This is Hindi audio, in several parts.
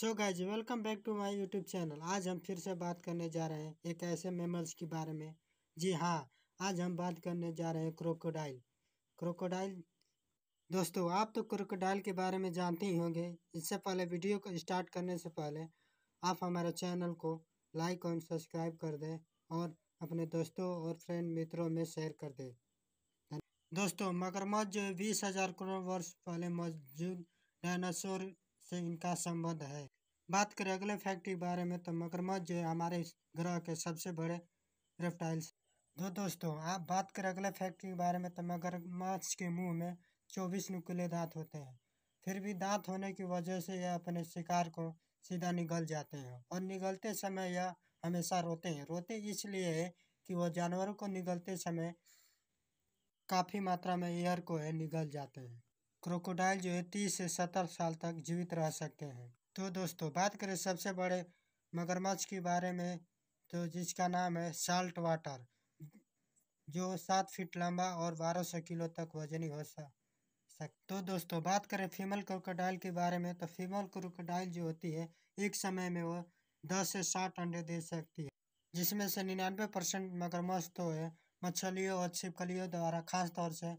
so guys welcome back to my YouTube channel आज हम फिर से बात करने जा रहे हैं एक ऐसे मेमल्स के बारे में जी हाँ आज हम बात करने जा रहे हैं क्रोकोडाइल क्रोकोडाइल दोस्तों आप तो क्रोकोडाइल के बारे में जानते ही होंगे इससे पहले वीडियो को स्टार्ट करने से पहले आप हमारे चैनल को लाइक और सब्सक्राइब कर दें और अपने दोस्तों और फ्रेंड मित्रों में शेयर कर दें दोस्तों मगरमच्छ जो बीस हज़ार करोड़ वर्ष पहले मौजूद डायनासोर से इनका संबंध है बात करें अगले फैक्ट के बारे में तो मगरमच्छ जो है हमारे ग्रह के सबसे बड़े रेप्टाइल्स तो दोस्तों आप बात करें अगले फैक्ट के बारे में तो मगरमच्छ के मुंह में चौबीस नुकीले दांत होते हैं फिर भी दांत होने की वजह से यह अपने शिकार को सीधा निगल जाते हैं और निगलते समय यह हमेशा रोते हैं रोते इसलिए है कि वह जानवरों को निगलते समय काफ़ी मात्रा में एयर को है निगल जाते हैं क्रोकोडाइल जो है तीस से सत्तर साल तक जीवित रह सकते हैं तो दोस्तों बात करें सबसे बड़े मगरमच्छ के बारे में तो जिसका नाम है साल्ट वाटर जो सात फीट लंबा और बारह सौ किलो तक वजनी हो सक तो दोस्तों बात करें फीमेल क्रोकोडाइल के बारे में तो फीमेल क्रोकोडाइल जो होती है एक समय में वो दस से साठ अंडे दे सकती है जिसमें से निन्यानवे परसेंट मगरमच्छ तो है मछलियों और छिपकलियों द्वारा खासतौर से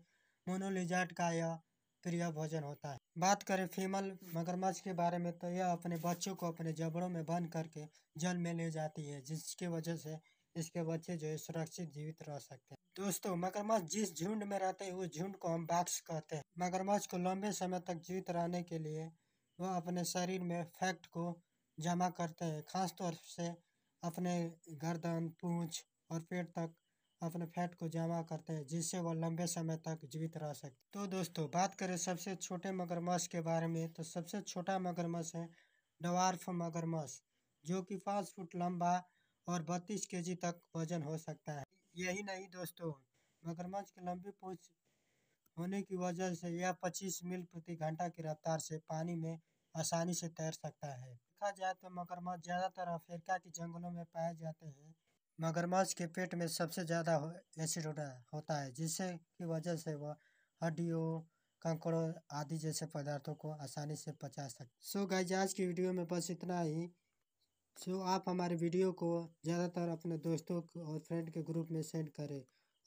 मोनोलिजाट का या प्रिय भोजन होता है बात करें फीमल मगरमच्छ के बारे में तो यह अपने बच्चों को अपने जबड़ों में बंद करके जल में ले जाती है जिसकी वजह से इसके बच्चे जो है सुरक्षित जीवित रह सकते हैं दोस्तों मगरमच्छ जिस झुंड में रहते हैं उस झुंड को हम बाक्स कहते हैं मगरमच्छ को लंबे समय तक जीवित रहने के लिए वह अपने शरीर में फैक्ट को जमा करते हैं खासतौर से अपने गर्दन पूंछ और पेट तक अपने फैट को जमा करते हैं जिससे वह लंबे समय तक जीवित रह सकते तो दोस्तों बात करें सबसे छोटे मगरमच्छ के बारे में तो सबसे छोटा मगरमच्छ है डवार्फ मगरमच्छ जो कि पाँच फुट लंबा और बत्तीस के तक वजन हो सकता है यही नहीं दोस्तों मगरमच्छ की लंबी पूछ होने की वजह से यह 25 मील प्रति घंटा की रफ्तार से पानी में आसानी से तैर सकता है देखा जाए तो मगरमच्छ ज़्यादातर अफ्रीका के जंगलों में पाए जाते हैं मगरमच्छ के पेट में सबसे ज़्यादा एसिड होता है जिससे की वजह से वह हड्डियों कंकड़ों आदि जैसे पदार्थों को आसानी से पचा सकते सो so गाइज आज की वीडियो में बस इतना ही सो so आप हमारे वीडियो को ज़्यादातर अपने दोस्तों और फ्रेंड के ग्रुप में सेंड करें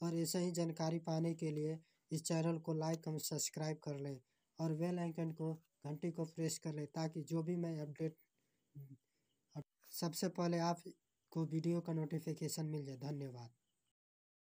और ऐसे ही जानकारी पाने के लिए इस चैनल को लाइक एवं सब्सक्राइब कर लें और बेल आइकन को घंटी को प्रेस कर लें ताकि जो भी मैं हम्म, अपडेट सबसे पहले आप को वीडियो का नोटिफिकेशन मिल जाए धन्यवाद